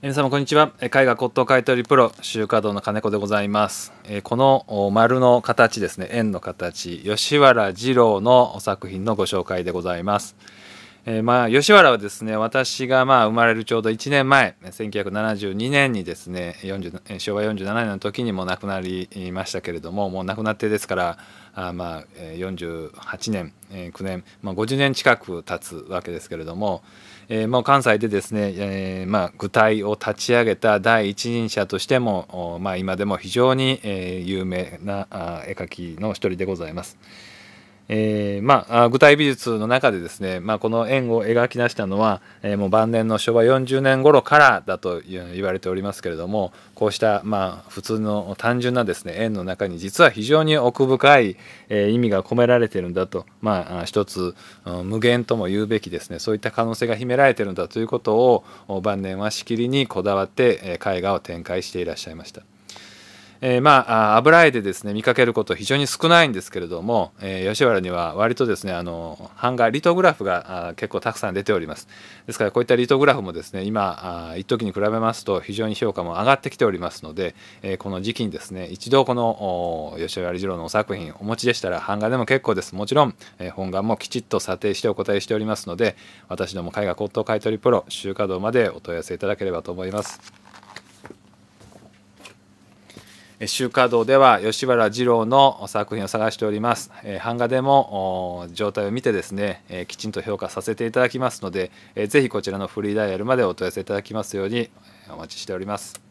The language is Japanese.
皆様こんにちは絵画骨董買取プロ週刊堂の金子でございますこの丸の形ですね円の形吉原二郎のお作品のご紹介でございますえー、まあ吉原はですね私がまあ生まれるちょうど1年前1972年にですね40昭和47年の時にも亡くなりましたけれどももう亡くなってですからあまあ48年9年、まあ、50年近く経つわけですけれども、えー、もう関西でですね、えー、まあ具体を立ち上げた第一人者としても、まあ、今でも非常に有名な絵描きの一人でございます。えー、まあ、具体美術の中でですね、まあ、この円を描き出したのは、えー、もう晩年の昭和40年頃からだと言われておりますけれどもこうした、まあ、普通の単純なですね円の中に実は非常に奥深い、えー、意味が込められてるんだと、まあ、一つ、無限とも言うべきですねそういった可能性が秘められてるんだということを晩年はしきりにこだわって、え絵画を展開していらっしゃいました。えー、まあ油絵でですね見かけること非常に少ないんですけれども、えー、吉原には割とですねあの版画リトグラフが結構たくさん出ておりますですからこういったリトグラフもですね今一時に比べますと非常に評価も上がってきておりますので、えー、この時期にですね一度この吉原二郎のお作品お持ちでしたら版画でも結構ですもちろん、え本願もきちっと査定してお答えしておりますので私ども絵画骨董買取プロ集華堂までお問い合わせいただければと思います。集華堂では吉原二郎の作品を探しております、え版画でも状態を見てですね、えきちんと評価させていただきますので、えー、ぜひこちらのフリーダイヤルまでお問い合わせいただきますようにお待ちしております